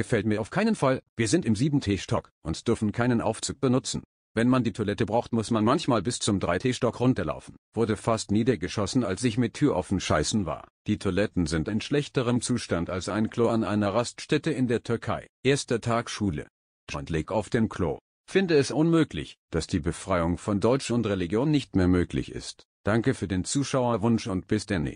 Gefällt mir auf keinen Fall, wir sind im 7T-Stock und dürfen keinen Aufzug benutzen. Wenn man die Toilette braucht, muss man manchmal bis zum 3T-Stock runterlaufen. Wurde fast niedergeschossen, als ich mit Tür offen scheißen war. Die Toiletten sind in schlechterem Zustand als ein Klo an einer Raststätte in der Türkei. Erster Tag Schule. Und leg auf dem Klo. Finde es unmöglich, dass die Befreiung von Deutsch und Religion nicht mehr möglich ist. Danke für den Zuschauerwunsch und bis dann.